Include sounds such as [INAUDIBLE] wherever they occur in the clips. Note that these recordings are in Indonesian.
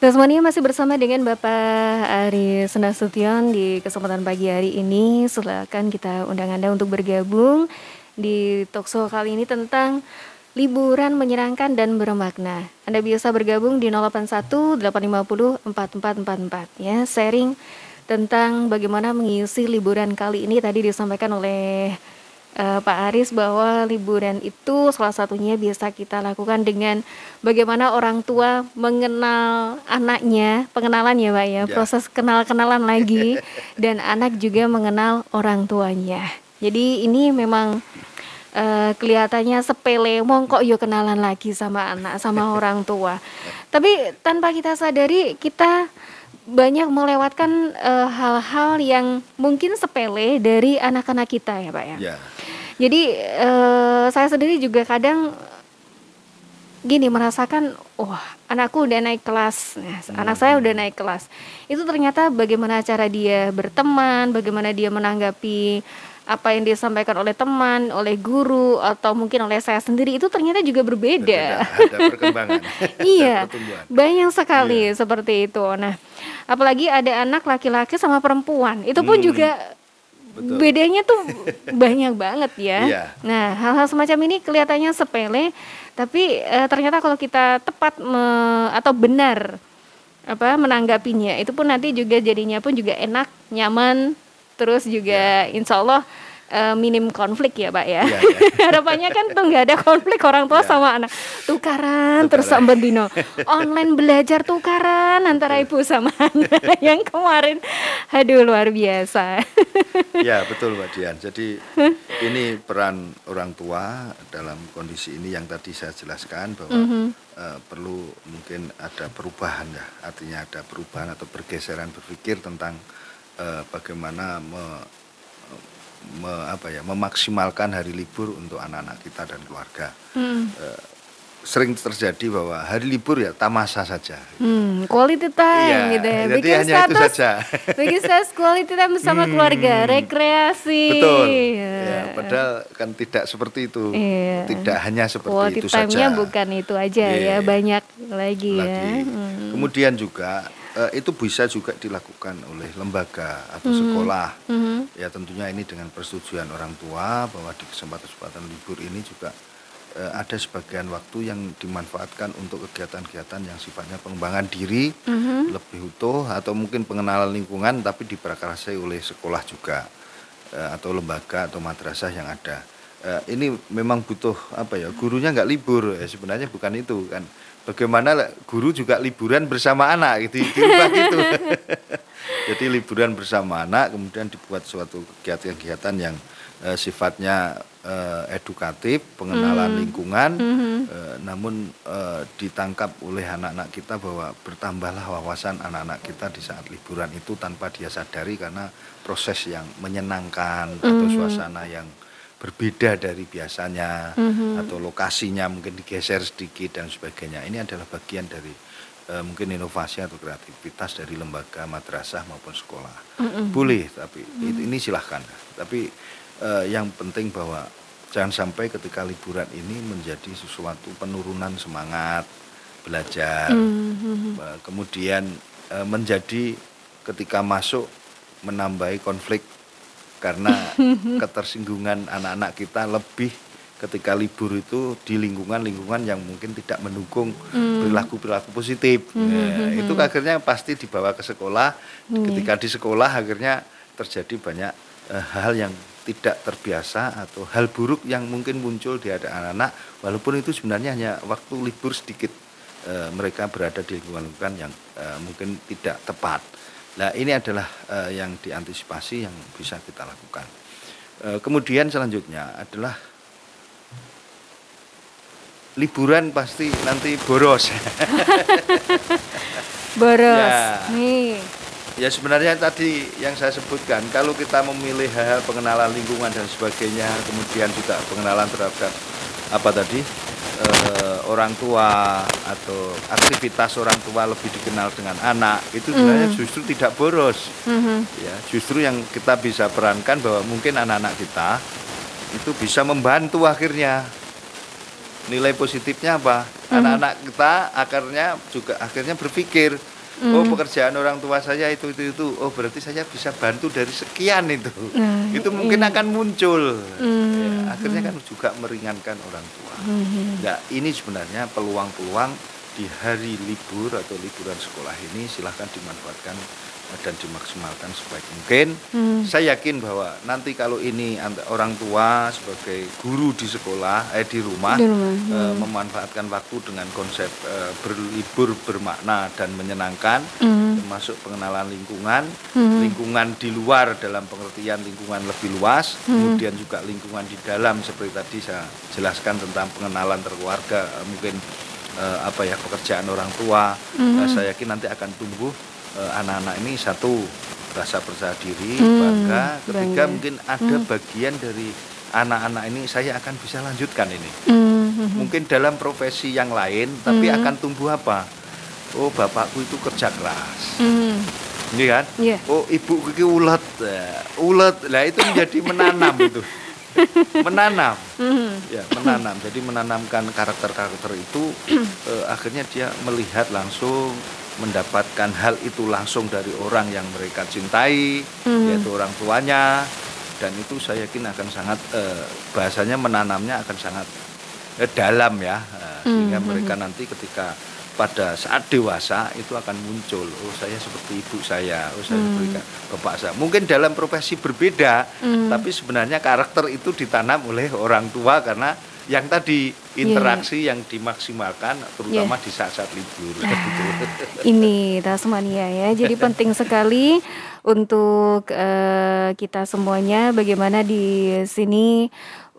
Tasmania masih bersama dengan Bapak eh, Ari Senasution di kesempatan pagi hari ini. Silakan kita undang Anda untuk bergabung di Tokso kali ini tentang liburan menyenangkan dan bermakna. Anda bisa bergabung di 081 850 4444 ya, sharing tentang bagaimana mengisi liburan kali ini tadi disampaikan oleh uh, Pak Aris bahwa liburan itu salah satunya bisa kita lakukan dengan bagaimana orang tua mengenal anaknya, pengenalan ya Pak ya, ya. proses kenal-kenalan lagi [LAUGHS] dan anak juga mengenal orang tuanya. Jadi ini memang uh, kelihatannya sepele mongkok yuk kenalan lagi sama anak sama [LAUGHS] orang tua. Tapi tanpa kita sadari kita banyak melewatkan eh, hal-hal uh, yang mungkin sepele dari anak-anak kita ya pak ya. Yeah jadi uh, saya sendiri juga kadang gini merasakan wah anakku udah naik kelas nah, hmm. anak saya hmm. udah naik kelas itu ternyata bagaimana cara dia berteman bagaimana dia menanggapi apa yang disampaikan oleh teman, oleh guru atau mungkin oleh saya sendiri itu ternyata juga berbeda. berbeda ada perkembangan. [LAUGHS] iya. Banyak sekali iya. seperti itu. Nah, apalagi ada anak laki-laki sama perempuan. Itu pun hmm. juga Betul. Bedanya tuh banyak banget ya. Yeah. Nah, hal-hal semacam ini kelihatannya sepele, tapi e, ternyata kalau kita tepat me, atau benar apa menanggapinya, itu pun nanti juga jadinya pun juga enak, nyaman, terus juga yeah. insya Allah uh, minim konflik ya pak ya, yeah, iya. [LAUGHS] yeah. harapannya kan tuh nggak ada konflik orang tua yeah. sama anak tukaran, terus sama dino [LAUGHS] online belajar tukaran antara iya. ibu sama anak [LAUGHS] yang kemarin aduh luar biasa ya betul Mbak Dian jadi ini peran orang tua dalam kondisi ini yang tadi saya jelaskan bahwa mm -hmm. Uh, perlu mungkin ada perubahan ya artinya ada perubahan atau pergeseran berpikir tentang uh, bagaimana me me, apa ya memaksimalkan hari libur untuk anak-anak kita dan keluarga. Hmm. e, sering terjadi bahwa hari libur ya tamasa saja. Hmm, quality time ya, gitu ya. bikin hanya status, itu saja. bikin status quality time bersama hmm, keluarga, rekreasi. Betul. Ya. ya, padahal kan tidak seperti itu. Ya. Tidak hanya seperti quality itu saja. Quality time-nya bukan itu aja ya, ya. banyak lagi, ya. lagi. ya. Hmm. Kemudian juga uh, itu bisa juga dilakukan oleh lembaga atau mm -hmm. sekolah. Mm -hmm. Ya tentunya ini dengan persetujuan orang tua bahwa di kesempatan-kesempatan libur ini juga uh, ada sebagian waktu yang dimanfaatkan untuk kegiatan-kegiatan yang sifatnya pengembangan diri mm -hmm. lebih utuh atau mungkin pengenalan lingkungan tapi diperakarsai oleh sekolah juga uh, atau lembaga atau madrasah yang ada. Uh, ini memang butuh apa ya gurunya nggak libur ya, sebenarnya bukan itu kan bagaimana guru juga liburan bersama anak gitu itu. Gitu. [LAUGHS] Jadi liburan bersama anak kemudian dibuat suatu kegiatan-kegiatan yang uh, sifatnya uh, edukatif, pengenalan hmm. lingkungan, -hmm. uh, namun uh, ditangkap oleh anak-anak kita bahwa bertambahlah wawasan anak-anak kita di saat liburan itu tanpa dia sadari karena proses yang menyenangkan hmm. atau suasana yang berbeda dari biasanya mm-hmm. atau lokasinya mungkin digeser sedikit dan sebagainya. Ini adalah bagian dari e, mungkin inovasi atau kreativitas dari lembaga madrasah maupun sekolah. Mm-hmm. Boleh, tapi mm-hmm. ini silahkan. Tapi e, yang penting bahwa jangan sampai ketika liburan ini menjadi sesuatu penurunan semangat belajar. Mm-hmm. Kemudian e, menjadi ketika masuk menambahi konflik karena ketersinggungan anak-anak kita lebih ketika libur itu di lingkungan-lingkungan yang mungkin tidak mendukung hmm. perilaku-perilaku positif. Hmm, hmm, ya, itu akhirnya pasti dibawa ke sekolah. Ketika di sekolah akhirnya terjadi banyak uh, hal yang tidak terbiasa atau hal buruk yang mungkin muncul di anak-anak walaupun itu sebenarnya hanya waktu libur sedikit eh, mereka berada di lingkungan-lingkungan yang eh, mungkin tidak tepat. Nah ini adalah uh, yang diantisipasi yang bisa kita lakukan. Uh, kemudian selanjutnya adalah liburan pasti nanti boros. [LAUGHS] boros. Ya. Nih. Ya sebenarnya tadi yang saya sebutkan kalau kita memilih hal-hal pengenalan lingkungan dan sebagainya kemudian juga pengenalan terhadap apa tadi eh, orang tua atau aktivitas orang tua lebih dikenal dengan anak itu sebenarnya mm justru tidak boros mm -hmm. ya justru yang kita bisa perankan bahwa mungkin anak-anak kita itu bisa membantu akhirnya nilai positifnya apa mm-hmm. anak-anak mm -hmm. kita akarnya juga akhirnya berpikir mm. oh hmm. pekerjaan orang tua saya itu itu itu oh berarti saya bisa bantu dari sekian itu mm. itu iya. mungkin akan muncul mm. ya, akhirnya kan juga meringankan orang tua hmm. nah ini sebenarnya peluang-peluang di hari libur atau liburan sekolah ini silahkan dimanfaatkan dan dimaksimalkan sebaik mungkin. Hmm. Saya yakin bahwa nanti kalau ini orang tua sebagai guru di sekolah eh di rumah, di rumah. Eh, hmm. Eh, memanfaatkan waktu dengan konsep eh, berlibur bermakna dan menyenangkan hmm. termasuk pengenalan lingkungan, hmm. lingkungan di luar dalam pengertian lingkungan lebih luas, hmm. kemudian juga lingkungan di dalam seperti tadi saya jelaskan tentang pengenalan terkeluarga eh, mungkin uh, apa ya pekerjaan orang tua. Mm-hmm. Uh, saya yakin nanti akan tumbuh anak eh, anak-anak ini satu rasa percaya diri, mm, bangga. Ketiga bangga. mungkin ada mm. bagian dari anak-anak ini saya akan bisa lanjutkan ini. Mm-hmm. Mungkin dalam profesi yang lain, mhm. tapi mm-hmm. akan tumbuh apa? Oh bapakku itu kerja keras. Mm. Iya kan? Yeah. Oh ibu kiki ulat, uh, ulat lah itu menjadi menanam itu. [LAUGHS] [LAUGHS] menanam mm-hmm. ya menanam jadi menanamkan karakter-karakter itu [CLEARS THROAT] eh, akhirnya dia melihat langsung mendapatkan hal itu langsung dari orang yang mereka cintai mm-hmm. yaitu orang tuanya dan itu saya yakin akan sangat eh, bahasanya menanamnya akan sangat eh, dalam ya eh, sehingga mm-hmm. mereka nanti ketika pada saat dewasa itu akan muncul oh saya seperti ibu saya oh saya hmm. seperti bapak saya mungkin dalam profesi berbeda hmm. tapi sebenarnya karakter itu ditanam oleh orang tua karena yang tadi iya. interaksi yeah. yang dimaksimalkan terutama yeah. di saat-saat libur nah, [LAUGHS] ini Tasmania ya jadi penting sekali untuk uh, kita semuanya bagaimana di sini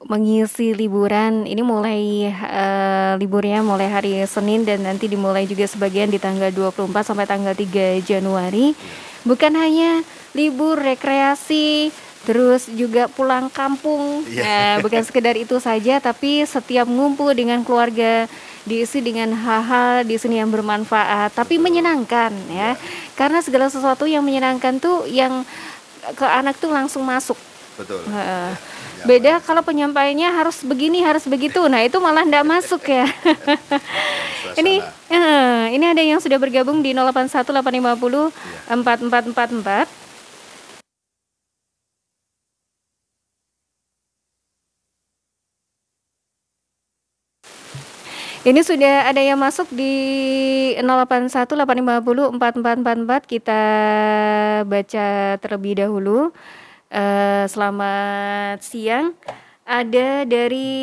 mengisi liburan ini mulai uh, liburnya mulai hari Senin dan nanti dimulai juga sebagian di tanggal 24 sampai tanggal 3 Januari. Bukan hanya libur rekreasi Terus juga pulang kampung, yeah. Iya. nah, bukan sekedar itu saja, tapi setiap ngumpul dengan keluarga diisi dengan hal-hal di sini yang bermanfaat, tapi menyenangkan ya, yeah. karena segala sesuatu yang menyenangkan tuh yang ke anak tuh langsung masuk. Betul. Uh, Iya. beda kalau penyampaiannya harus begini harus begitu nah itu malah tidak masuk ya iya, ini eh, ini ada yang sudah bergabung di 081850 ya. 4444 Ini sudah ada yang masuk di 4444 kita baca terlebih dahulu. Eh, selamat siang. Ada dari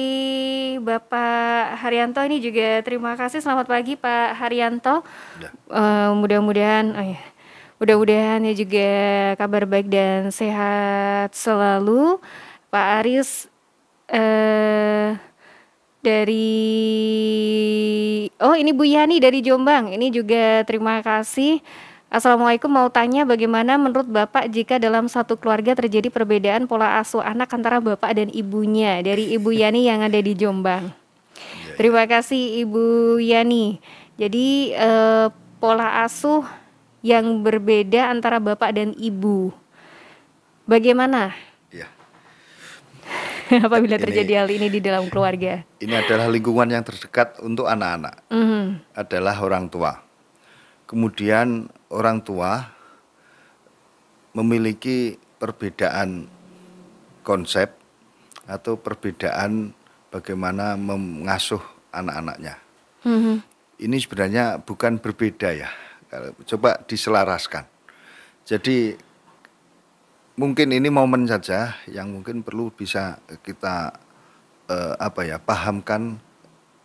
Bapak Haryanto ini juga terima kasih. Selamat pagi Pak Haryanto. Uh, mudah-mudahan oh ya. Mudah-mudahan ya juga kabar baik dan sehat selalu. Pak Aris uh, dari oh ini Bu Yani dari Jombang ini juga terima kasih Assalamualaikum mau tanya bagaimana menurut Bapak jika dalam satu keluarga terjadi perbedaan pola asuh anak antara Bapak dan ibunya dari Ibu Yani yang ada di Jombang. Iya, iya. Terima kasih Ibu Yani. Jadi eh, pola asuh yang berbeda antara Bapak dan Ibu. Bagaimana? Ya. [LAUGHS] Apabila ini, terjadi hal ini di dalam keluarga. Ini adalah lingkungan yang terdekat untuk anak-anak. Mm -hmm. Adalah orang tua. Kemudian orang tua memiliki perbedaan konsep atau perbedaan bagaimana mengasuh anak-anaknya. Mm-hmm. Ini sebenarnya bukan berbeda ya, coba diselaraskan. Jadi mungkin ini momen saja yang mungkin perlu bisa kita eh, apa ya pahamkan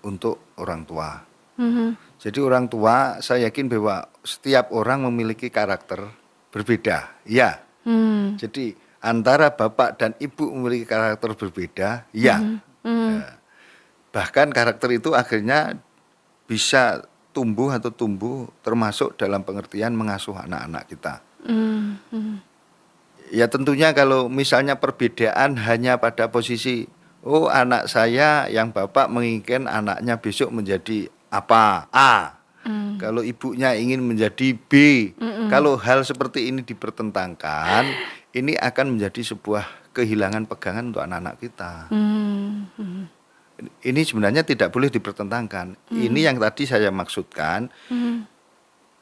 untuk orang tua. Mm-hmm. Jadi orang tua saya yakin bahwa setiap orang memiliki karakter berbeda. Ya. Hmm. Jadi antara bapak dan ibu memiliki karakter berbeda. Ya. Hmm. Hmm. Ya. Bahkan karakter itu akhirnya bisa tumbuh atau tumbuh termasuk dalam pengertian mengasuh anak-anak kita. Hmm. hmm. Ya tentunya kalau misalnya perbedaan hanya pada posisi oh anak saya yang bapak menginginkan anaknya besok menjadi apa A kalau ibunya ingin menjadi B, Mm-mm. kalau hal seperti ini dipertentangkan, ini akan menjadi sebuah kehilangan pegangan untuk anak-anak kita. Mm. Ini sebenarnya tidak boleh dipertentangkan. Mm. Ini yang tadi saya maksudkan. Mm.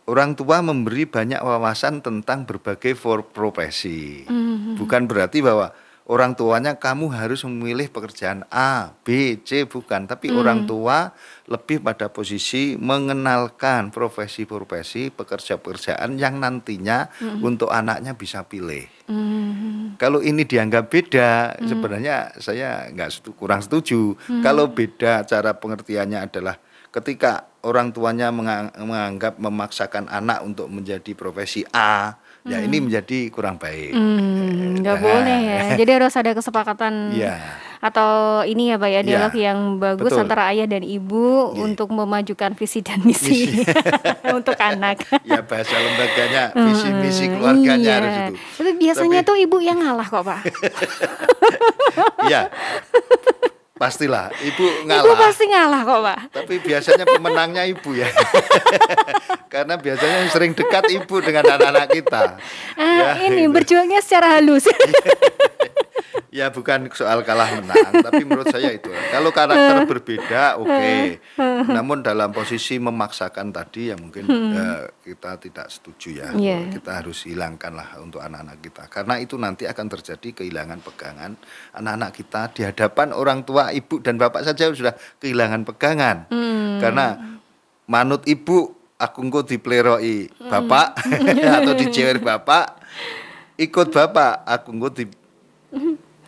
Orang tua memberi banyak wawasan tentang berbagai profesi. Mm. Bukan berarti bahwa orang tuanya kamu harus memilih pekerjaan A, B, C bukan, tapi hmm. orang tua lebih pada posisi mengenalkan profesi-profesi, pekerja-pekerjaan yang nantinya hmm. untuk anaknya bisa pilih. Hmm. Kalau ini dianggap beda, hmm. sebenarnya saya nggak kurang setuju. Hmm. Kalau beda cara pengertiannya adalah ketika orang tuanya menganggap memaksakan anak untuk menjadi profesi A ya ini hmm. menjadi kurang baik hmm, nggak hmm, nah. boleh ya [LAUGHS] jadi harus ada kesepakatan ya. atau ini ya pak ya iya. dialog ya. yang bagus Betul. antara ayah dan ibu ya. untuk memajukan visi dan misi [LAUGHS] untuk anak [LAUGHS] ya bahasa lembaganya hmm, visi misi keluarganya ya. harus itu Tapi biasanya Tapi, tuh ibu yang ngalah kok pak ya Pastilah, ibu ngalah. Ibu pasti ngalah kok, Pak. Tapi biasanya pemenangnya ibu ya. [LAUGHS] Karena biasanya sering dekat ibu dengan anak-anak kita. Uh, ya, ini, ini berjuangnya secara halus. [LAUGHS] ya bukan soal kalah menang tapi menurut saya itu kalau karakter berbeda oke okay. namun dalam posisi memaksakan tadi ya mungkin hmm. uh, kita tidak setuju ya yeah. kita harus hilangkanlah untuk anak-anak kita karena itu nanti akan terjadi kehilangan pegangan anak-anak kita di hadapan orang tua ibu dan bapak saja sudah kehilangan pegangan hmm. karena manut ibu aku engko dipleroi hmm. bapak hmm. [LAUGHS] atau cewek bapak ikut bapak aku engko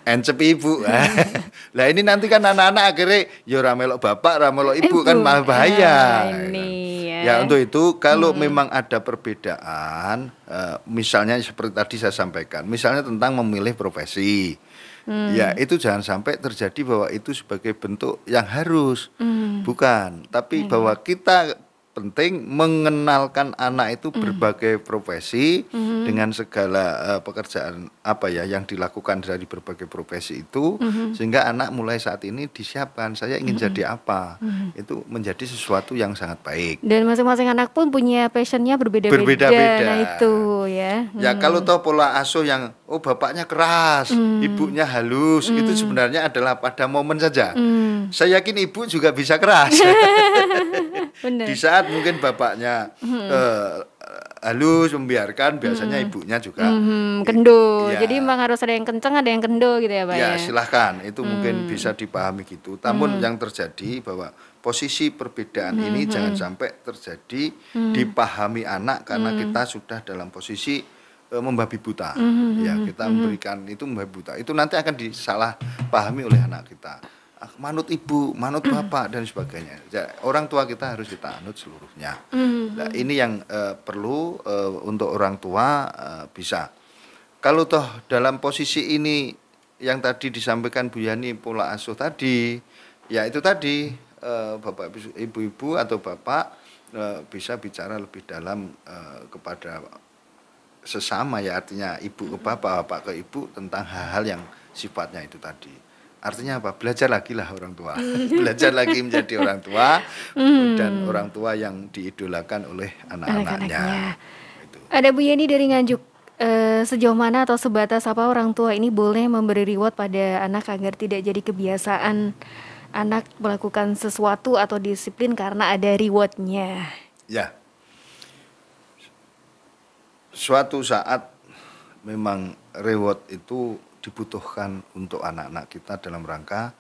encep ibu. [LAUGHS] Lah ini nanti kan anak-anak akhirnya ya bapak, ramelok ibu, ibu kan malah ah, bahaya. Ah, ini, ya. ya untuk itu kalau hmm. memang ada perbedaan uh, misalnya seperti tadi saya sampaikan, misalnya tentang memilih profesi. Hmm. Ya, itu jangan sampai terjadi bahwa itu sebagai bentuk yang harus. Hmm. Bukan, tapi hmm. bahwa kita penting mengenalkan anak itu mm-hmm. berbagai profesi mm-hmm. dengan segala uh, pekerjaan apa ya yang dilakukan dari berbagai profesi itu mm-hmm. sehingga anak mulai saat ini disiapkan saya ingin mm-hmm. jadi apa mm-hmm. itu menjadi sesuatu yang sangat baik dan masing-masing anak pun punya passionnya berbeda-beda berbeda-beda nah itu ya ya mm. kalau tahu pola asuh yang oh bapaknya keras mm. ibunya halus mm. itu sebenarnya adalah pada momen saja mm. saya yakin ibu juga bisa keras [LAUGHS] Bener. di saat melihat mungkin bapaknya hmm. uh, halus membiarkan biasanya hmm. ibunya juga hmm, kendo ya. jadi memang harus ada yang kenceng ada yang kendo gitu ya pak ya, ya? silahkan itu hmm. mungkin mm. bisa dipahami gitu namun hmm. yang terjadi bahwa posisi perbedaan hmm, ini mm-hmm. jangan sampai terjadi hmm. dipahami anak karena hmm. kita sudah dalam posisi eh, membabi buta mm -hmm. ya mm-hmm, kita mm -hmm. memberikan itu membabi buta itu nanti akan disalahpahami oleh anak kita [CLEARS THROAT] manut ibu, manut bapak dan sebagainya. Orang tua kita harus kita anut seluruhnya. Nah, ini yang uh, perlu uh, untuk orang tua uh, bisa. Kalau toh dalam posisi ini yang tadi disampaikan Bu Yani pola asuh tadi, ya itu tadi bapak ibu-ibu atau bapak bisa bicara lebih dalam kepada sesama ya artinya ibu ke mm-hmm. bapak, bapak ke ibu tentang hal-hal yang sifatnya itu tadi. Artinya apa? Belajar lagi lah orang tua. [LAUGHS] Belajar lagi menjadi orang tua dan hmm. orang tua yang diidolakan oleh anak-anaknya. Anak gitu. Ada Bu Yeni dari Nganjuk. Eh, sejauh mana atau sebatas apa orang tua ini boleh memberi reward pada anak agar tidak jadi kebiasaan anak melakukan sesuatu atau disiplin karena ada rewardnya? Ya, suatu saat memang reward itu dibutuhkan untuk anak-anak kita dalam rangka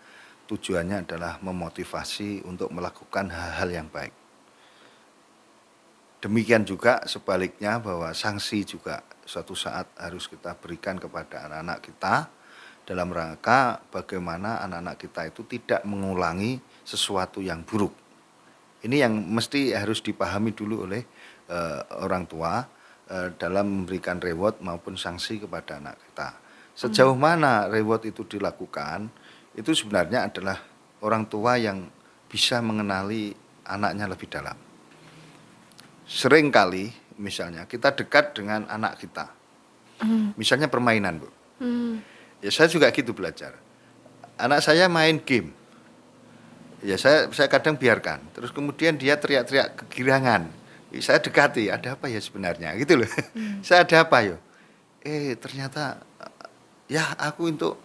tujuannya adalah memotivasi untuk melakukan hal-hal yang baik. Demikian juga sebaliknya bahwa sanksi juga suatu saat harus kita berikan kepada anak-anak kita dalam rangka bagaimana anak-anak kita itu tidak mengulangi sesuatu yang buruk. Ini yang mesti harus dipahami dulu oleh uh, orang tua uh, dalam memberikan reward maupun sanksi kepada anak kita. Sejauh mana reward itu dilakukan, itu sebenarnya adalah orang tua yang bisa mengenali anaknya lebih dalam. Sering kali, misalnya kita dekat dengan anak kita. Hmm. Misalnya permainan, Bu. Hmm. Ya saya juga gitu belajar. Anak saya main game. Ya saya saya kadang biarkan. Terus kemudian dia teriak-teriak kegirangan. Ya, saya dekati, ada apa ya sebenarnya? Gitu loh. Hmm. [LAUGHS] saya ada apa yo? Eh, ternyata ya aku untuk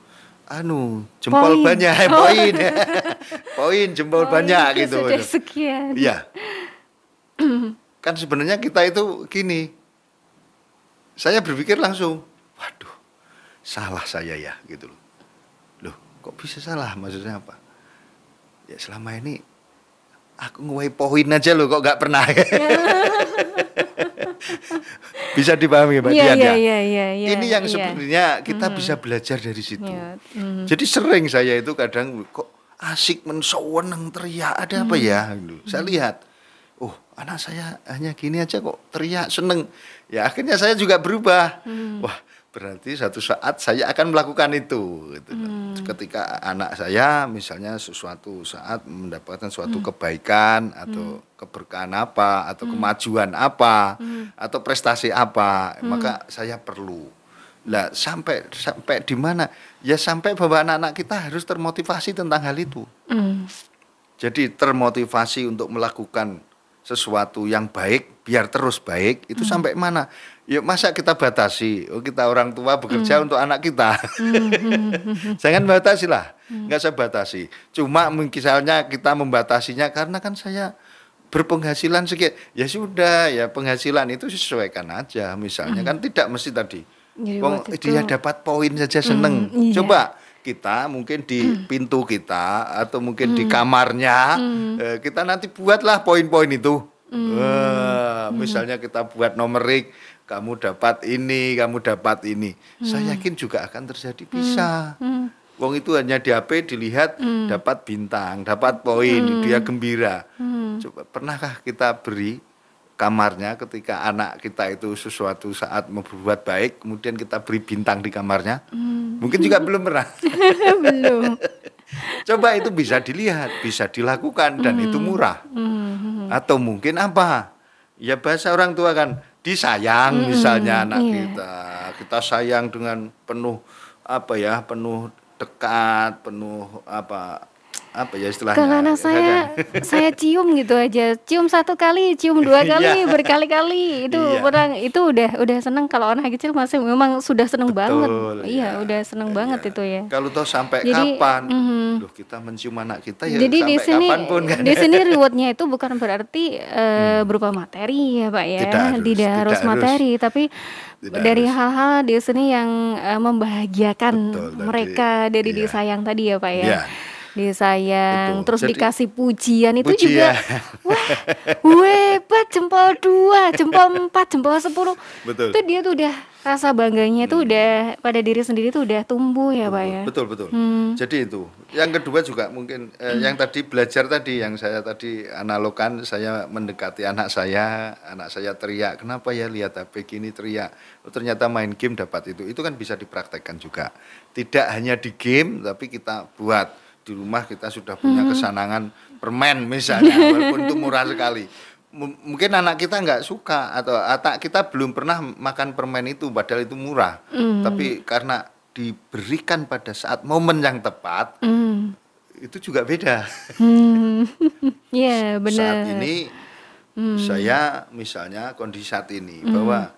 anu jempol point. banyak eh, oh. poin [LAUGHS] poin jempol point banyak gitu sudah sekian ya [CLEARS THROAT] kan sebenarnya kita itu gini saya berpikir langsung waduh salah saya ya gitu loh loh kok bisa salah maksudnya apa ya selama ini aku ngewe poin aja loh kok gak pernah ya. [LAUGHS] bisa dipahami Mbak yeah, Dian yeah, ya. Yeah, yeah, iya, Ini yang iya. sebenarnya kita mm -hmm. bisa belajar dari situ. Mm -hmm. Jadi sering saya itu kadang kok asik mensoweneng teriak ada apa hmm. ya? Mm -hmm. Saya lihat oh anak saya hanya gini aja kok teriak seneng ya akhirnya saya juga berubah hmm. wah berarti satu saat saya akan melakukan itu gitu. hmm. ketika anak saya misalnya sesuatu saat mendapatkan suatu hmm. kebaikan atau hmm. keberkahan apa atau hmm. kemajuan apa hmm. atau prestasi apa hmm. maka saya perlu lah sampai sampai di mana ya sampai bahwa anak-anak kita harus termotivasi tentang hal itu hmm. jadi termotivasi untuk melakukan sesuatu yang baik biar terus baik itu hmm. sampai mana Ya masa kita batasi, oh, kita orang tua bekerja hmm. untuk anak kita. Hmm. [LAUGHS] Jangan batasi lah, hmm. nggak saya batasi. Cuma misalnya kita membatasinya karena kan saya berpenghasilan sekian, ya sudah ya penghasilan itu sesuaikan aja. Misalnya kan hmm. kan tidak mesti tadi, iya, Wong, itu... dia dapat poin saja seneng. Hmm, iya. Coba kita mungkin di hmm. pintu kita atau mungkin hmm. di kamarnya hmm. eh, kita nanti buatlah poin-poin itu. Hmm. Uh, misalnya kita buat nomerik kamu dapat ini, kamu dapat ini. Hmm. Saya yakin juga akan terjadi hmm. bisa. Hmm. Hmm. Wong itu hanya di HP dilihat hmm. dapat bintang, dapat poin, hmm. dia gembira. Hmm. Coba pernahkah kita beri kamarnya ketika anak kita itu sesuatu saat membuat baik, kemudian kita beri bintang di kamarnya? Hmm. Mungkin juga hmm. belum pernah. [LAUGHS] belum. [LAUGHS] Coba itu bisa dilihat, bisa dilakukan dan hmm. itu murah. Hmm, hmm, hmm. Atau mungkin apa? Ya bahasa orang tua kan disayang mm -hmm. misalnya anak yeah. kita kita sayang dengan penuh apa ya penuh dekat penuh apa apa ya istilahnya? Kalau iya saya kan? saya cium gitu aja. Cium satu kali, cium dua [LAUGHS] iya. kali, berkali-kali. Itu iya. orang itu udah udah seneng kalau anak kecil masih memang sudah seneng Betul, banget. Iya, iya, udah seneng iya. banget itu ya. Kalau tuh sampai Jadi, kapan? Mm -hmm. Loh, kita mencium anak kita ya Jadi sampai di sini pun kan. Di sini [LAUGHS] rewardnya itu bukan berarti uh, hmm. berupa materi ya, Pak ya. Tidak harus, tidak harus materi, harus. tapi tidak dari hal-hal di sini yang uh, membahagiakan Betul, mereka dari, dari iya. disayang tadi ya, Pak ya. iya disayang, itu. terus Jadi, dikasih pujian itu pujian. juga, wah, hebat jempol dua, jempol empat, jempol sepuluh, Betul. itu dia tuh udah rasa bangganya itu hmm. udah pada diri sendiri tuh udah tumbuh ya pak ya betul betul hmm. jadi itu yang kedua juga mungkin eh, hmm. yang tadi belajar tadi yang saya tadi analogkan saya mendekati anak saya anak saya teriak kenapa ya lihat tapi gini teriak oh, ternyata main game dapat itu itu kan bisa dipraktekkan juga tidak hanya di game tapi kita buat di rumah kita sudah punya hmm. kesanangan permen misalnya [LAUGHS] walaupun itu murah sekali M mungkin anak kita nggak suka atau kita belum pernah makan permen itu padahal itu murah hmm. tapi karena diberikan pada saat momen yang tepat hmm. itu juga beda mm. [LAUGHS] yeah, benar. saat ini hmm. saya misalnya kondisi saat ini hmm. bahwa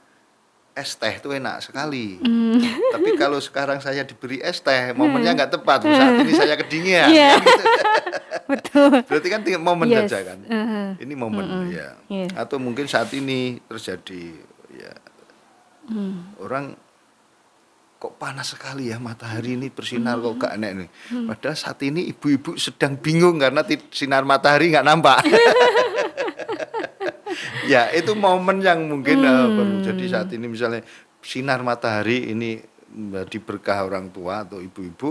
es teh itu enak sekali. Mm. Tapi kalau sekarang saya diberi es teh, hmm. momennya nggak tepat. Saat hmm. ini saya kedinginan. Yeah. [LAUGHS] Kan? Betul. Berarti kan momen yes. saja kan. Uh -huh. Ini momen mm -hmm. ya. Yeah. Atau mungkin saat ini terjadi ya mm. orang kok panas sekali ya matahari ini bersinar hmm. kok mm-hmm. gak enak nih. Hmm. Padahal saat ini ibu-ibu sedang bingung karena sinar matahari nggak nampak. [LAUGHS] ya itu momen yang mungkin eh, hmm. uh, perlu jadi saat ini misalnya sinar matahari ini menjadi eh, berkah orang tua atau ibu-ibu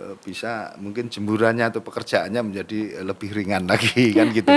eh, bisa mungkin jemburannya atau pekerjaannya menjadi lebih ringan lagi [LAUGHS] kan gitu.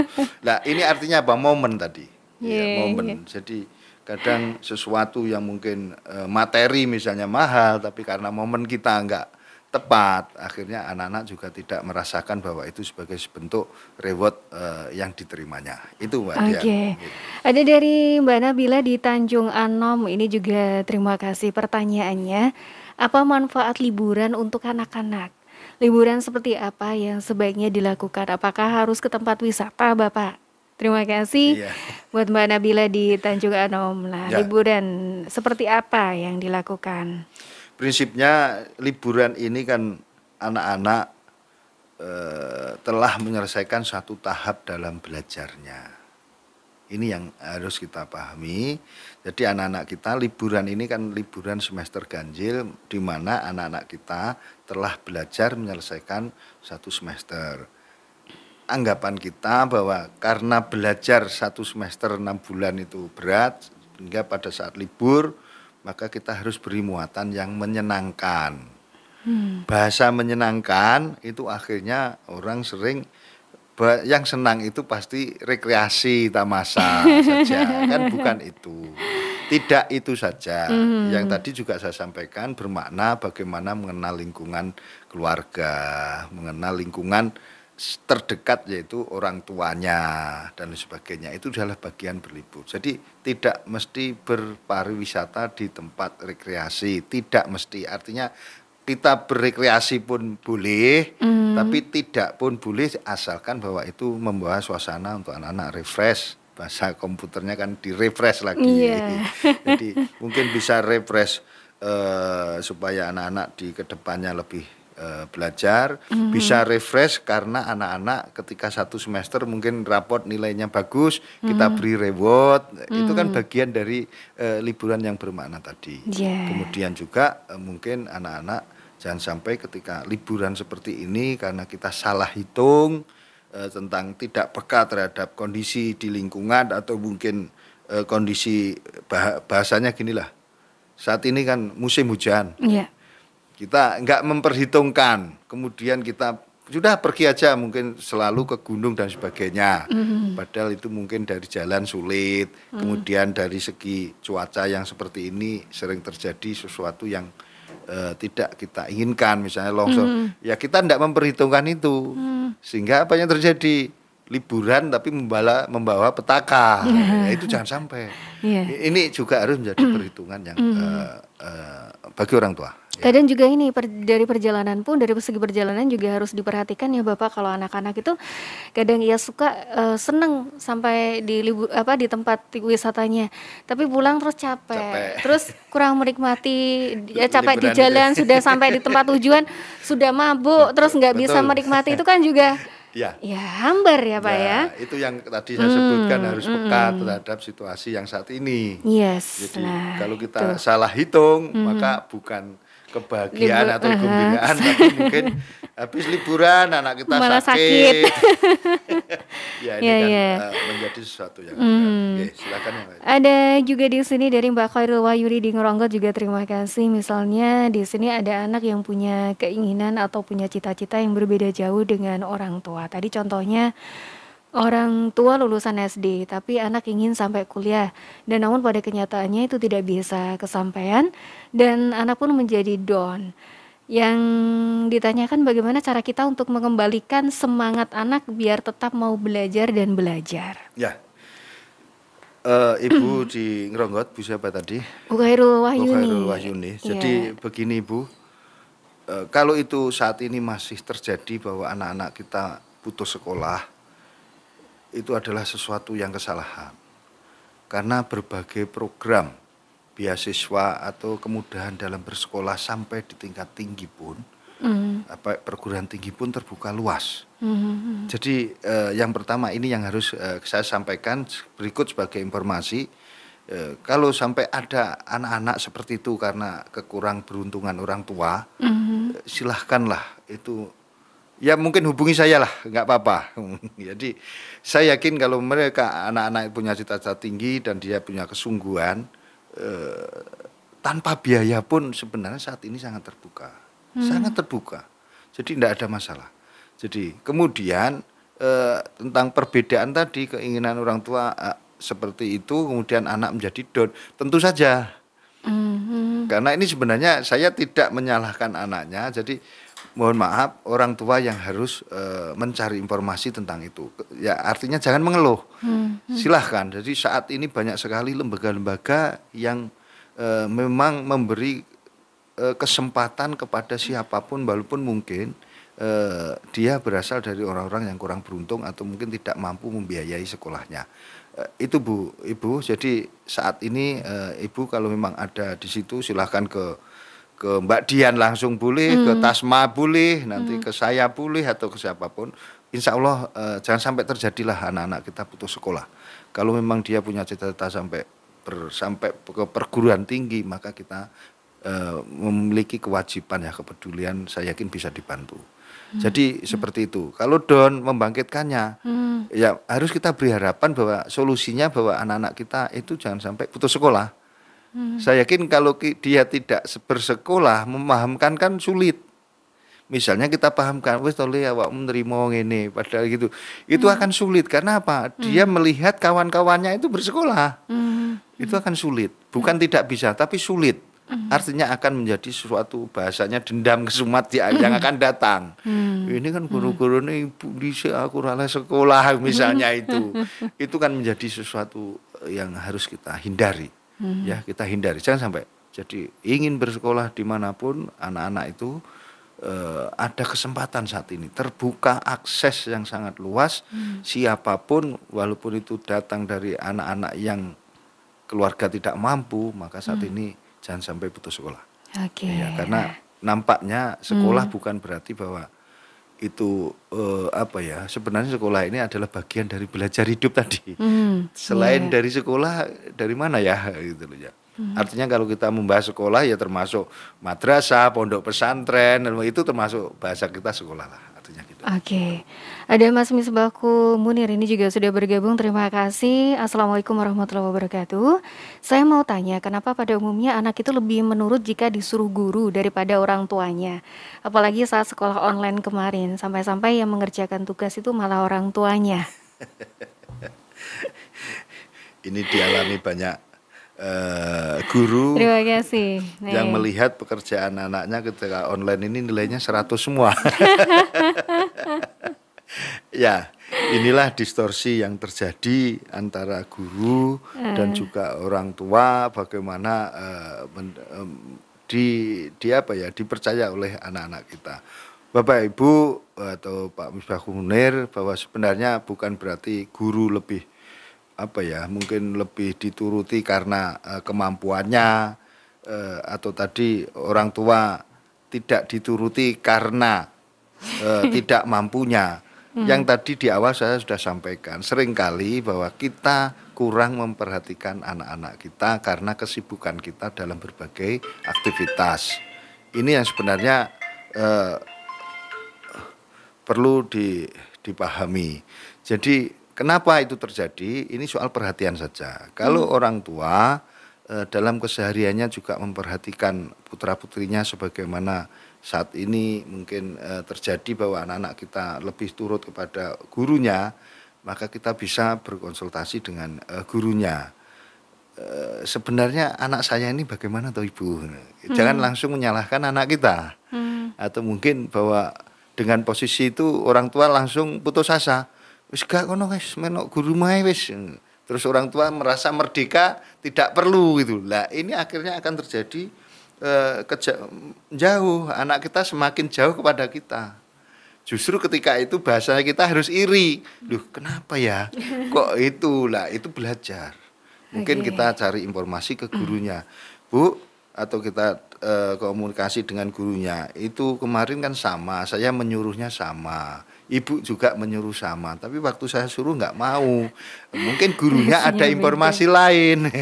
Nah ini artinya apa momen tadi, yeah, ya, iya, iya, momen. Yeah. Jadi kadang sesuatu yang mungkin materi misalnya mahal tapi karena momen kita enggak tepat akhirnya anak-anak juga tidak merasakan bahwa itu sebagai bentuk reward uh, yang diterimanya itu mbak Oke okay. Gitu. ada dari mbak Nabila di Tanjung Anom ini juga terima kasih pertanyaannya apa manfaat liburan untuk anak-anak liburan seperti apa yang sebaiknya dilakukan apakah harus ke tempat wisata bapak Terima kasih iya. buat Mbak Nabila di Tanjung Anom. Nah, ya. liburan seperti apa yang dilakukan? prinsipnya liburan ini kan anak-anak e, telah menyelesaikan satu tahap dalam belajarnya. Ini yang harus kita pahami. Jadi anak-anak kita liburan ini kan liburan semester ganjil di mana anak-anak kita telah belajar menyelesaikan satu semester. Anggapan kita bahwa karena belajar satu semester enam bulan itu berat, sehingga pada saat libur maka kita harus beri muatan yang menyenangkan. Hmm. Bahasa menyenangkan itu akhirnya orang sering yang senang itu pasti rekreasi tamasa saja [LAUGHS] kan bukan itu tidak itu saja mm. yang tadi juga saya sampaikan bermakna bagaimana mengenal lingkungan keluarga mengenal lingkungan terdekat yaitu orang tuanya dan sebagainya itu adalah bagian berlibur. Jadi tidak mesti berpariwisata di tempat rekreasi, tidak mesti artinya kita berrekreasi pun boleh, mm. tapi tidak pun boleh asalkan bahwa itu membawa suasana untuk anak-anak refresh bahasa komputernya kan di refresh lagi. Yeah. [LAUGHS] Jadi mungkin bisa refresh uh, supaya anak-anak di kedepannya lebih Eh, belajar, mm-hmm. bisa refresh karena anak-anak ketika satu semester mungkin rapot nilainya bagus, mm-hmm. kita mhm. beri reward, mm-hmm. itu kan mhm. bagian dari uh, liburan yang bermakna tadi. Yeah. Kemudian juga uh, mungkin anak-anak jangan sampai ketika liburan seperti ini karena kita salah hitung uh, tentang tidak peka terhadap kondisi di lingkungan atau mungkin uh, kondisi bah bahasanya ginilah. Saat ini kan musim hujan. Yeah kita nggak memperhitungkan. Kemudian kita sudah pergi aja mungkin selalu ke gunung dan sebagainya. Mm. Padahal itu mungkin dari jalan sulit, mm. kemudian dari segi cuaca yang seperti ini sering terjadi sesuatu yang uh, tidak kita inginkan misalnya longsor. Mm. Ya kita tidak memperhitungkan itu. Mm. Sehingga apa yang terjadi? liburan tapi membawa membawa petaka iya. ya, itu jangan sampai yeah. ini juga harus menjadi perhitungan yang uh, uh, bagi orang tua ya. juga ini per, dari perjalanan pun dari segi perjalanan juga harus diperhatikan ya bapak kalau anak-anak itu kadang ia suka uh, seneng sampai di libu, apa di tempat wisatanya tapi pulang terus capek, capek. terus kurang menikmati ya, capek di jalan sudah sampai di tempat tujuan sudah mabuk terus nggak bisa menikmati itu kan juga ya. Ya hambar ya Pak ya. ya. Itu yang tadi saya hmm, sebutkan harus hmm, peka hmm. terhadap situasi yang saat ini. Yes. Jadi nah, kalau kita itu. salah hitung hmm. maka bukan kebahagiaan Libur, atau uh-huh. kegembiraan tapi [LAUGHS] mungkin habis liburan anak kita Malah sakit. sakit. [LAUGHS] ya ini yeah, kan yeah. Ya. Uh, menjadi sesuatu yang mm. okay, silakan yang lain. Ada juga di sini dari Mbak Khairul Wahyuri di Ngeronggot juga terima kasih. Misalnya di sini ada anak yang punya keinginan atau punya cita-cita yang berbeda jauh dengan orang tua. Tadi contohnya Orang tua lulusan SD, tapi anak ingin sampai kuliah. Dan namun pada kenyataannya itu tidak bisa kesampaian dan anak pun menjadi down. Yang ditanyakan bagaimana cara kita untuk mengembalikan semangat anak biar tetap mau belajar dan belajar. Ya. Uh, Ibu [CLEARS THROAT] di Ngeronggot, Bu siapa tadi? Bu Khairul Wahyuni. Bu Wahyuni. Iya. Jadi ya. begini Bu, uh, kalau itu saat ini masih terjadi bahwa anak-anak kita putus sekolah, itu adalah sesuatu yang kesalahan. Karena berbagai program beasiswa atau kemudahan dalam bersekolah sampai di tingkat tinggi pun mm. apa perguruan tinggi pun terbuka luas. Mm. Jadi eh, yang pertama ini yang harus eh, saya sampaikan berikut sebagai informasi eh, kalau sampai ada anak-anak seperti itu karena kekurang beruntungan orang tua mm. silahkanlah itu ya mungkin hubungi saya lah nggak apa-apa [LAUGHS] jadi saya yakin kalau mereka anak-anak punya cita-cita tinggi dan dia punya kesungguhan eh, tanpa biaya pun sebenarnya saat ini sangat terbuka hmm. sangat terbuka jadi tidak ada masalah jadi kemudian eh, tentang perbedaan tadi keinginan orang tua eh, seperti itu kemudian anak menjadi don, tentu saja hmm, hmm. karena ini sebenarnya saya tidak menyalahkan anaknya jadi mohon maaf orang tua yang harus uh, mencari informasi tentang itu ya artinya jangan mengeluh hmm. silahkan jadi saat ini banyak sekali lembaga-lembaga yang uh, memang memberi uh, kesempatan kepada siapapun walaupun mungkin uh, dia berasal dari orang-orang yang kurang beruntung atau mungkin tidak mampu membiayai sekolahnya uh, itu bu ibu jadi saat ini uh, ibu kalau memang ada di situ silahkan ke ke Mbak Dian langsung boleh, hmm. ke Tasma boleh, nanti hmm. ke saya boleh atau ke siapapun. Insya Allah eh, jangan sampai terjadilah anak-anak kita putus sekolah. Kalau memang dia punya cita-cita sampai ber, sampai ke perguruan tinggi, maka kita eh, memiliki kewajiban ya kepedulian. Saya yakin bisa dibantu. Hmm. Jadi hmm. seperti itu. Kalau Don membangkitkannya, hmm. ya harus kita beri harapan bahwa solusinya bahwa anak-anak kita itu jangan sampai putus sekolah Hmm. Saya yakin kalau dia tidak bersekolah memahamkan kan sulit. Misalnya kita pahamkan wes wak awak menerima ini padahal gitu. Itu hmm. akan sulit karena apa? Dia hmm. melihat kawan-kawannya itu bersekolah. Hmm. Itu akan sulit. Bukan hmm. tidak bisa tapi sulit. Hmm. Artinya akan menjadi sesuatu bahasanya dendam kesumat ya, hmm. yang akan datang. Hmm. Ini kan hmm. guru-guru ini ibu aku rela sekolah misalnya itu. [LAUGHS] itu kan menjadi sesuatu yang harus kita hindari. Ya, hmm. Ya kita hindari jangan sampai. Jadi ingin bersekolah dimanapun anak-anak itu eh, ada kesempatan saat ini terbuka akses yang sangat luas hmm. siapapun walaupun itu datang dari anak-anak yang keluarga tidak mampu maka saat hmm. ini jangan sampai putus sekolah. Oke. Okay. Ya, karena nampaknya sekolah hmm. bukan berarti bahwa itu uh, apa ya sebenarnya sekolah ini adalah bagian dari belajar hidup tadi hmm, iya. selain yeah. dari sekolah dari mana ya gitu loh ya hmm. artinya kalau kita membahas sekolah ya termasuk madrasah pondok pesantren itu termasuk bahasa kita sekolah lah Oke, ada Mas Misbaku Munir ini juga sudah bergabung. Terima kasih. Assalamualaikum warahmatullahi wabarakatuh. Saya mau tanya, kenapa pada umumnya anak itu lebih menurut jika disuruh guru daripada orang tuanya? Apalagi saat sekolah online kemarin, sampai-sampai yang mengerjakan tugas itu malah orang tuanya. [LAUGHS] ini dialami banyak Eh, guru Terima kasih. yang melihat pekerjaan anaknya ketika online ini nilainya 100 semua. [LAUGHS] ya, inilah distorsi yang terjadi antara guru dan eh. juga orang tua bagaimana uh, men, um, di di apa ya dipercaya oleh anak-anak kita. Bapak Ibu atau Pak Misbah Hunir bahwa sebenarnya bukan berarti guru lebih apa ya mungkin lebih dituruti karena uh, kemampuannya uh, atau tadi orang tua tidak dituruti karena uh, [LAUGHS] tidak mampunya. Hmm. Yang tadi di awal saya sudah sampaikan seringkali bahwa kita kurang memperhatikan anak-anak kita karena kesibukan kita dalam berbagai aktivitas. Ini yang sebenarnya uh, perlu di, dipahami. Jadi Kenapa itu terjadi? Ini soal perhatian saja. Kalau hmm. orang tua eh, dalam kesehariannya juga memperhatikan putra-putrinya sebagaimana saat ini mungkin eh, terjadi bahwa anak-anak kita lebih turut kepada gurunya, maka kita bisa berkonsultasi dengan eh, gurunya. Eh, sebenarnya anak saya ini bagaimana atau ibu? Hmm. Jangan langsung menyalahkan anak kita. Hmm. Atau mungkin bahwa dengan posisi itu orang tua langsung putus asa wis gak kono wis menok guru mai wis terus orang tua merasa merdeka tidak perlu gitu lah ini akhirnya akan terjadi eh, keja- jauh anak kita semakin jauh kepada kita justru ketika itu bahasanya kita harus iri duh kenapa ya kok itu lah itu belajar mungkin okay. kita cari informasi ke hmm. gurunya bu atau kita uh, komunikasi dengan gurunya itu kemarin kan sama saya menyuruhnya sama ibu juga menyuruh sama tapi waktu saya suruh nggak mau mungkin gurunya ada informasi lain [LAUGHS]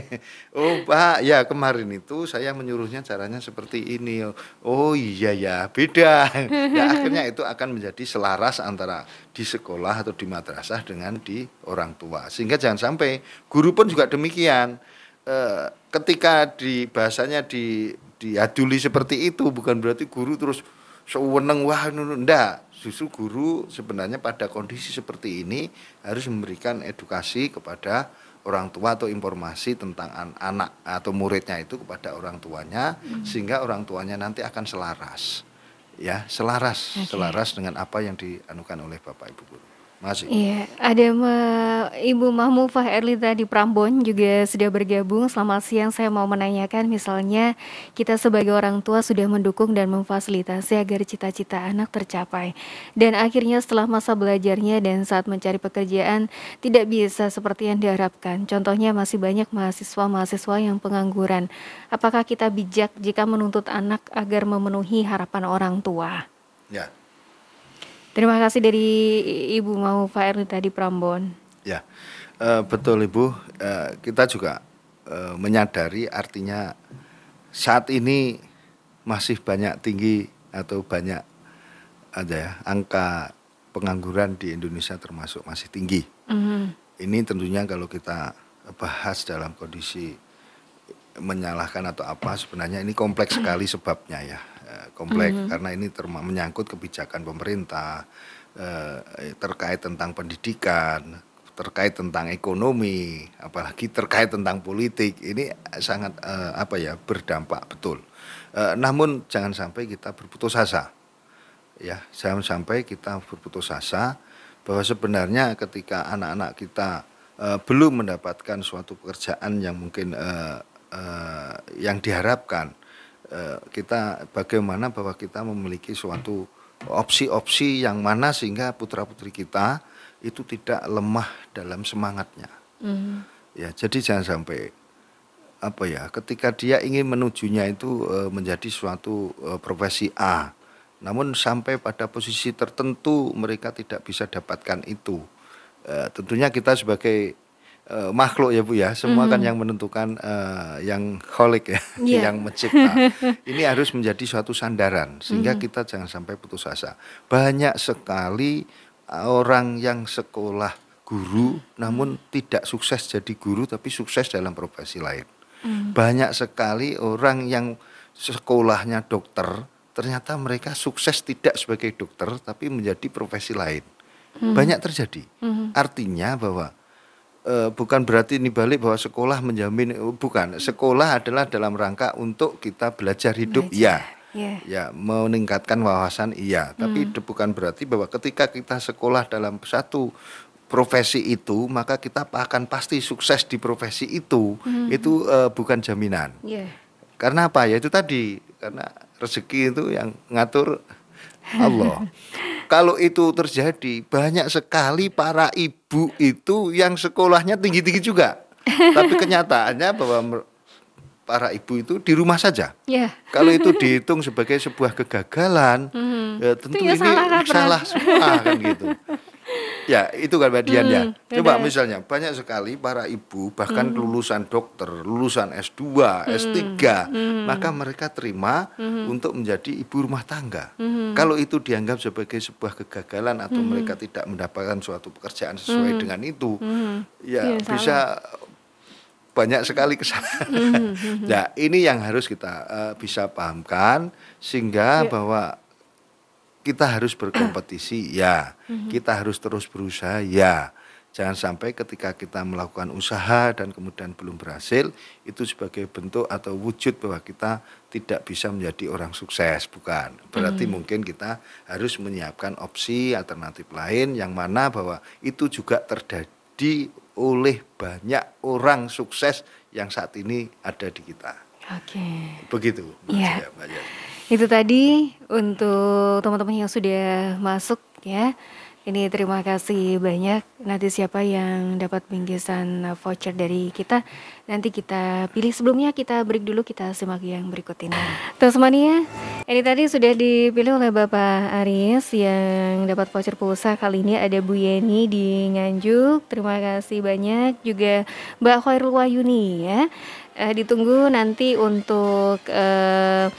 oh pak ya kemarin itu saya menyuruhnya caranya seperti ini oh iya ya beda [LAUGHS] ya akhirnya itu akan menjadi selaras antara di sekolah atau di madrasah dengan di orang tua sehingga jangan sampai guru pun juga demikian eh, ketika di bahasanya di diaduli seperti itu bukan berarti guru terus seweneng wah ndak justru guru sebenarnya pada kondisi seperti ini harus memberikan edukasi kepada orang tua atau informasi tentang an anak atau muridnya itu kepada orang tuanya hmm. sehingga orang tuanya nanti akan selaras ya selaras okay. selaras dengan apa yang dianukan oleh Bapak Ibu guru. Masih. Iya, ada Ma, Ibu Mahmufah Erlita di Prambon juga sudah bergabung. Selamat siang, saya mau menanyakan misalnya kita sebagai orang tua sudah mendukung dan memfasilitasi agar cita-cita anak tercapai. Dan akhirnya setelah masa belajarnya dan saat mencari pekerjaan tidak bisa seperti yang diharapkan. Contohnya masih banyak mahasiswa-mahasiswa yang pengangguran. Apakah kita bijak jika menuntut anak agar memenuhi harapan orang tua? Ya. Terima kasih dari Ibu mau Pak Erni tadi Prambon. Ya, uh, betul Ibu. Uh, kita juga uh, menyadari artinya saat ini masih banyak tinggi atau banyak ada ya angka pengangguran di Indonesia termasuk masih tinggi. Mm. Ini tentunya kalau kita bahas dalam kondisi menyalahkan atau apa sebenarnya ini kompleks sekali sebabnya ya Eh, kompleks mm-hmm. karena ini term- menyangkut kebijakan pemerintah eh, eh, terkait tentang pendidikan, terkait tentang ekonomi, apalagi terkait tentang politik. Ini sangat eh, apa ya berdampak betul. Eh, namun jangan sampai kita berputus asa. Ya, jangan sampai kita berputus asa bahwa sebenarnya ketika anak-anak kita eh, belum mendapatkan suatu pekerjaan yang mungkin eh, eh, yang diharapkan Eh, kita bagaimana bahwa kita memiliki suatu opsi-opsi yang mana sehingga putra-putri kita itu tidak lemah dalam semangatnya. Mm-hmm. Ya, jadi jangan sampai apa ya, ketika dia ingin menujunya itu eh, menjadi suatu eh, profesi A, namun sampai pada posisi tertentu mereka tidak bisa dapatkan itu. tentunya kita sebagai uh, makhluk ya Bu ya. Semua mm -hmm. kan mhm. yang menentukan uh, yang kholik ya, [LAUGHS] yeah. yang mencipta. [LAUGHS] Ini harus menjadi suatu sandaran sehingga mm -hmm. kita jangan sampai putus asa. Banyak sekali eh, orang yang sekolah guru namun mhm. tidak sukses jadi guru tapi sukses dalam profesi lain. Mm. Banyak sekali orang yang sekolahnya dokter ternyata mereka sukses tidak sebagai dokter tapi menjadi profesi lain. Mm. Banyak terjadi. Mm. Artinya bahwa Eh, bukan berarti ini balik bahwa sekolah menjamin eh, bukan. Hmm. Sekolah adalah dalam rangka untuk kita belajar hidup belajar. ya. Yeah. Ya, meningkatkan wawasan iya, tapi hmm. bukan berarti bahwa ketika kita sekolah dalam satu profesi itu, maka kita akan pasti sukses di profesi itu. Hmm. Itu uh, bukan jaminan. Yeah. Karena apa? Ya itu tadi, karena rezeki itu yang ngatur [LAUGHS] Allah kalau itu terjadi banyak sekali para ibu itu yang sekolahnya tinggi-tinggi juga. [LAUGHS] Tapi kenyataannya bahwa para ibu itu di rumah saja. Yeah. Kalau itu [LAUGHS] dihitung sebagai sebuah kegagalan, -hmm. ya tentu ini salah, salah semua kan gitu. [LAUGHS] ya itu kan Mbak ya. Hmm, Coba ya. misalnya banyak sekali para ibu bahkan hmm. lulusan dokter, lulusan S2, hmm. S3, hmm. maka mereka terima hmm. untuk menjadi ibu rumah tangga. Hmm. Kalau itu dianggap sebagai sebuah kegagalan atau hmm. mereka tidak mendapatkan suatu pekerjaan sesuai hmm. dengan itu, hmm. ya, ya bisa banyak sekali kesalahan. Mm -hmm. nah, [LAUGHS] ini yang harus kita uh, bisa pahamkan sehingga yeah. bahwa kita harus berkompetisi [CLEARS THROAT] ya, mhm. kita harus terus berusaha ya. Jangan sampai ketika kita melakukan usaha dan kemudian belum berhasil, itu sebagai bentuk atau wujud bahwa kita tidak bisa menjadi orang sukses, bukan. Berarti mhm. mungkin kita harus menyiapkan opsi alternatif lain yang mana bahwa itu juga terjadi oleh banyak orang sukses yang saat ini ada di kita. Oke. Okay. Begitu. Iya. Yeah itu tadi untuk teman-teman yang sudah masuk ya. Ini terima kasih banyak. Nanti siapa yang dapat bingkisan voucher dari kita, nanti kita pilih. Sebelumnya kita break dulu, kita simak yang berikut ini. terus mania ya, ini tadi sudah dipilih oleh Bapak Aris yang dapat voucher pulsa. Kali ini ada Bu Yeni di Nganjuk. Terima kasih banyak. Juga Mbak Khairul Wahyuni ya. Uh, ditunggu nanti untuk... Uh,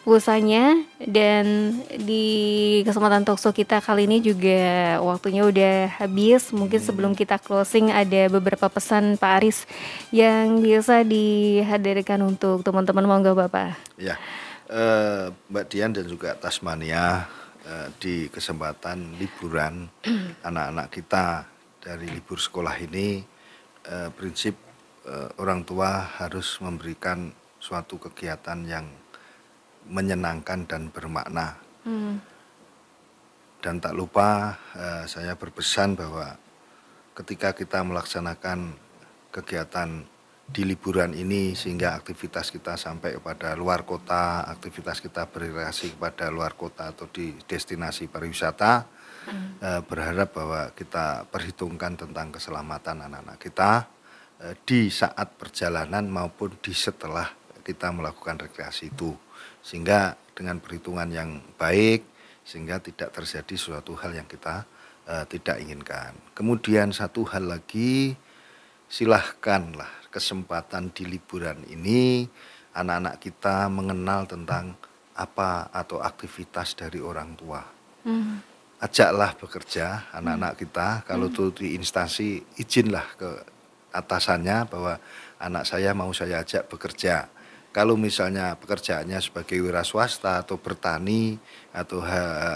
pulsanya dan di kesempatan talkshow kita kali ini juga waktunya udah habis mungkin sebelum kita closing ada beberapa pesan Pak Aris yang biasa dihadirkan untuk teman-teman nggak Bapak ya uh, Mbak Dian dan juga Tasmania uh, di kesempatan liburan [CLEARS THROAT] anak-anak kita dari libur sekolah ini uh, prinsip orang tua harus memberikan suatu kegiatan yang menyenangkan dan bermakna. Hmm. Dan tak lupa eh, saya berpesan bahwa ketika kita melaksanakan kegiatan di liburan ini sehingga aktivitas kita sampai kepada luar kota, aktivitas kita berrelasi kepada luar kota atau di destinasi pariwisata, hmm. Eh, berharap bahwa kita perhitungkan tentang keselamatan anak-anak kita eh, di saat perjalanan maupun di setelah kita melakukan rekreasi itu sehingga dengan perhitungan yang baik sehingga tidak terjadi suatu hal yang kita uh, tidak inginkan. Kemudian satu hal lagi silahkanlah kesempatan di liburan ini anak-anak kita mengenal tentang apa atau aktivitas dari orang tua. Hmm. Ajaklah bekerja anak-anak hmm. kita kalau hmm. di instansi izinlah ke atasannya bahwa anak saya mau saya ajak bekerja kalau misalnya pekerjaannya sebagai wira swasta atau bertani atau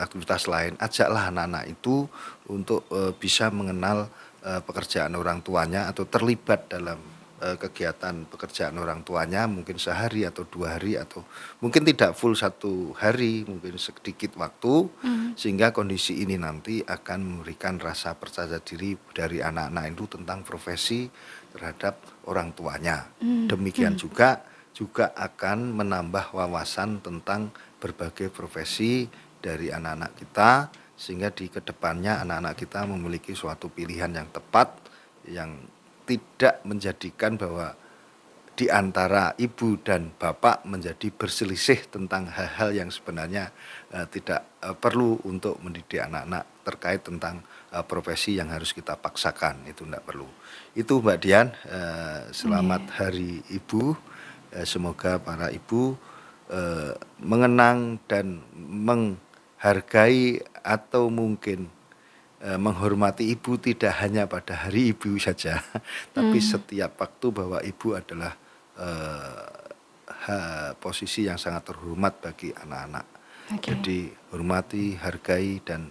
aktivitas lain, ajaklah anak-anak itu untuk eh, bisa mengenal eh, pekerjaan orang tuanya atau terlibat dalam eh, kegiatan pekerjaan orang tuanya mungkin sehari atau dua hari atau mungkin tidak full satu hari mungkin sedikit waktu mm sehingga kondisi ini nanti akan memberikan rasa percaya diri dari anak-anak itu tentang profesi terhadap orang tuanya mm demikian mm-hmm. juga juga akan menambah wawasan tentang berbagai profesi dari anak-anak kita sehingga di kedepannya anak-anak kita memiliki suatu pilihan yang tepat yang tidak menjadikan bahwa di antara ibu dan bapak menjadi berselisih tentang hal-hal yang sebenarnya uh, tidak uh, perlu untuk mendidik anak-anak terkait tentang uh, profesi yang harus kita paksakan itu tidak perlu itu Mbak Dian uh, selamat yeah. Hari Ibu Eh, semoga para ibu eh, mengenang dan menghargai atau mungkin eh, menghormati ibu tidak hanya pada hari ibu saja, [LAUGHS] tapi hmm. setiap waktu bahwa ibu adalah posisi yang sangat terhormat bagi anak-anak. Okay. Jadi hormati, hargai dan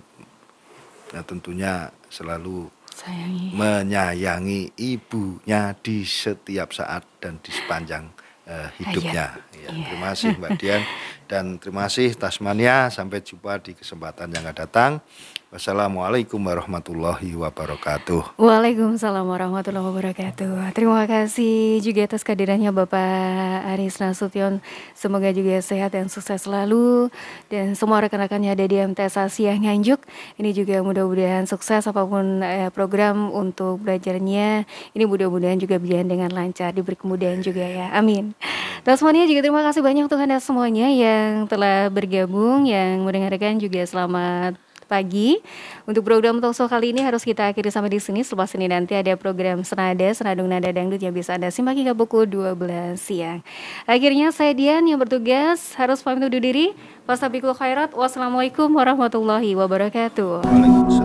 nah, tentunya selalu Sayangi. menyayangi ibunya di setiap saat dan di sepanjang uh, hidupnya. Ya, yeah. Iya. terima kasih Mbak Dian [LAUGHS] dan terima kasih Tasmania. Sampai jumpa di kesempatan yang akan datang. Wassalamualaikum warahmatullahi wabarakatuh. Waalaikumsalam warahmatullahi wabarakatuh. Terima kasih juga atas kehadirannya Bapak Aris Nasution. Semoga juga sehat dan sukses selalu. Dan semua rekan-rekannya ada di MTS Asia Nganjuk. Ini juga mudah-mudahan sukses apapun eh, program untuk belajarnya. Ini mudah-mudahan juga berjalan dengan lancar, diberi kemudahan juga ya. Amin. Dan semuanya juga terima kasih banyak untuk Anda semuanya yang telah bergabung, yang mendengarkan juga selamat pagi. Untuk program Talkshow kali ini harus kita akhiri sampai di sini. Setelah sini nanti ada program Senada, Senadung Nada Dangdut yang bisa Anda simak hingga pukul 12 siang. Akhirnya saya Dian yang bertugas harus pamit undur diri. Wassalamualaikum warahmatullahi wabarakatuh.